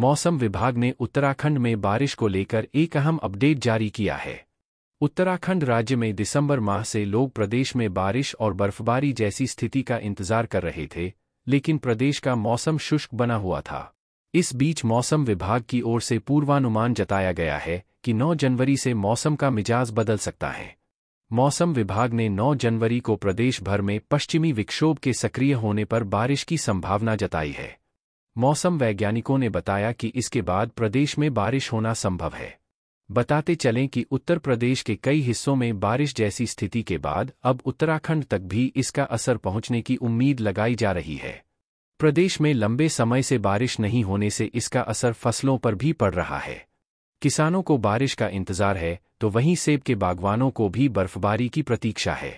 मौसम विभाग ने उत्तराखंड में बारिश को लेकर एक अहम अपडेट जारी किया है उत्तराखंड राज्य में दिसंबर माह से लोग प्रदेश में बारिश और बर्फबारी जैसी स्थिति का इंतजार कर रहे थे लेकिन प्रदेश का मौसम शुष्क बना हुआ था इस बीच मौसम विभाग की ओर से पूर्वानुमान जताया गया है कि 9 जनवरी से मौसम का मिजाज बदल सकता है मौसम विभाग ने 9 जनवरी को प्रदेश भर में पश्चिमी विक्षोभ के सक्रिय होने पर बारिश की संभावना जताई है मौसम वैज्ञानिकों ने बताया कि इसके बाद प्रदेश में बारिश होना संभव है बताते चलें कि उत्तर प्रदेश के कई हिस्सों में बारिश जैसी स्थिति के बाद अब उत्तराखंड तक भी इसका असर पहुंचने की उम्मीद लगाई जा रही है प्रदेश में लंबे समय से बारिश नहीं होने से इसका असर फसलों पर भी पड़ रहा है किसानों को बारिश का इंतजार है तो वहीं सेब के बागवानों को भी बर्फबारी की प्रतीक्षा है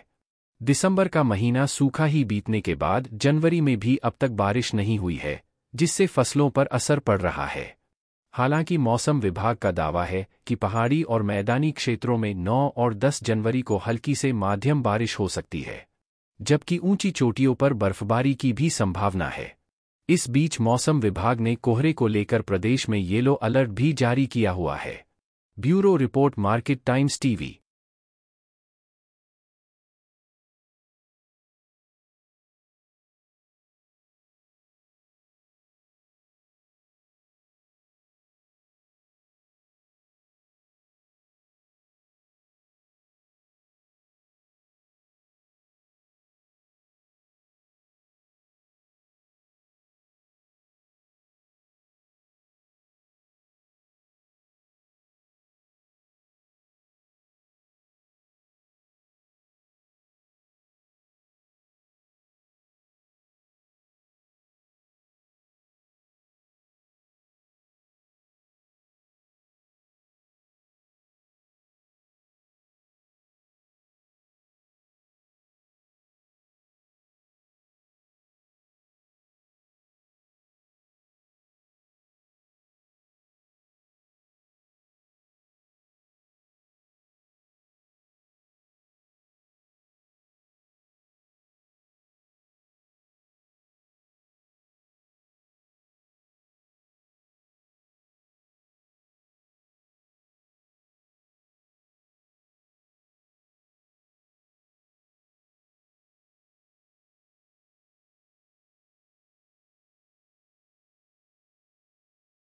दिसंबर का महीना सूखा ही बीतने के बाद जनवरी में भी अब तक बारिश नहीं हुई है जिससे फसलों पर असर पड़ रहा है हालांकि मौसम विभाग का दावा है कि पहाड़ी और मैदानी क्षेत्रों में 9 और 10 जनवरी को हल्की से माध्यम बारिश हो सकती है जबकि ऊंची चोटियों पर बर्फबारी की भी संभावना है इस बीच मौसम विभाग ने कोहरे को लेकर प्रदेश में येलो अलर्ट भी जारी किया हुआ है bureau report Market Times TV